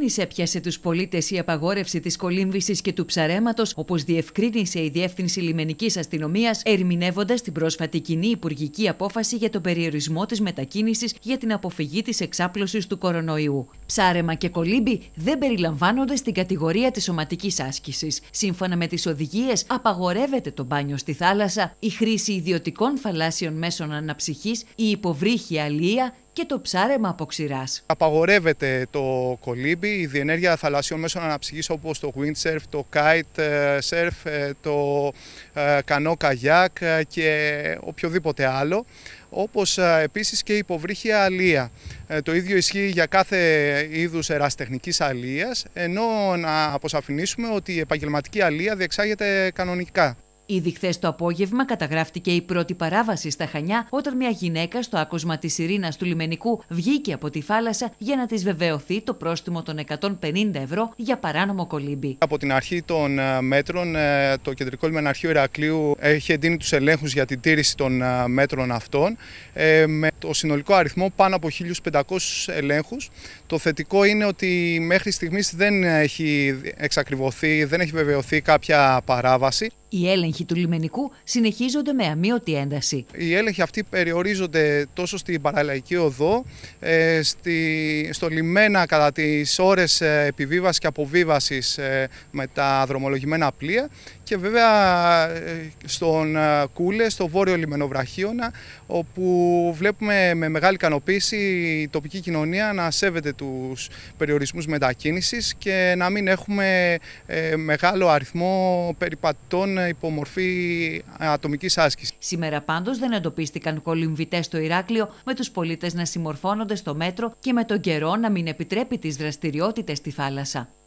συγκίνησε έπιασε τους πολίτες η απαγόρευση της κολύμβησης και του ψαρέματος, όπως διευκρίνησε η Διεύθυνση Λιμενικής Αστυνομίας, ερμηνεύοντας την πρόσφατη κοινή υπουργική απόφαση για τον περιορισμό της μετακίνησης για την αποφυγή της εξάπλωσης του κορονοϊού. Ψάρεμα και κολύμπι δεν περιλαμβάνονται στην κατηγορία της σωματικής άσκησης. Σύμφωνα με τις οδηγίες, απαγορεύεται το μπάνιο στη θάλασσα, η χρήση ιδιωτικών θαλάσσιων μέσων αναψυχής, η υποβρύχια αλία και το ψάρεμα από ξηράς. Απαγορεύεται το κολύμπι, η διενέργεια θαλασσιών μέσων αναψυχής όπως το windsurf, το kite ε, surf, ε, το ε, κανό καγιάκ και οποιοδήποτε άλλο όπως επίσης και η υποβρύχια αλία. Το ίδιο ισχύει για κάθε είδους εραστεχνικής αλίας, ενώ να αποσαφηνίσουμε ότι η επαγγελματική αλία διεξάγεται κανονικά. Ήδη χθες το απόγευμα καταγράφτηκε η πρώτη παράβαση στα Χανιά όταν μια γυναίκα στο άκουσμα της Ειρήνα του λιμενικού βγήκε από τη θάλασσα για να της βεβαιωθεί το πρόστιμο των 150 ευρώ για παράνομο κολύμπι. Από την αρχή των ε, μέτρων, ε, το Κεντρικό Λιμεναρχείο Ηρακλείου έχει εντείνει τους ελέγχους για την τήρηση των ε, μέτρων αυτών με το συνολικό αριθμό πάνω από 1.500 ελέγχους. Το θετικό είναι ότι μέχρι στιγμής δεν έχει εξακριβωθεί, δεν έχει βεβαιωθεί κάποια παράβαση. Οι έλεγχοι του λιμενικού συνεχίζονται με αμύωτη ένταση. Οι έλεγχοι αυτοί περιορίζονται τόσο στην παραλαϊκή οδό, ε, στη, στο λιμένα κατά τις ώρες ε, επιβίβασης και αποβίβασης ε, με τα δρομολογημένα πλοία και βέβαια στον Κούλε, στο βόρειο λιμενοβραχίωνα, όπου βλέπουμε με μεγάλη ικανοποίηση η τοπική κοινωνία να σέβεται τους περιορισμούς μετακίνησης και να μην έχουμε μεγάλο αριθμό περιπατών ε, μορφή ατομικής άσκησης. Σήμερα πάντως δεν εντοπίστηκαν κολυμβητές στο Ηράκλειο με τους πολίτες να συμμορφώνονται στο μέτρο και με τον καιρό να μην επιτρέπει τις δραστηριότητες στη θάλασσα.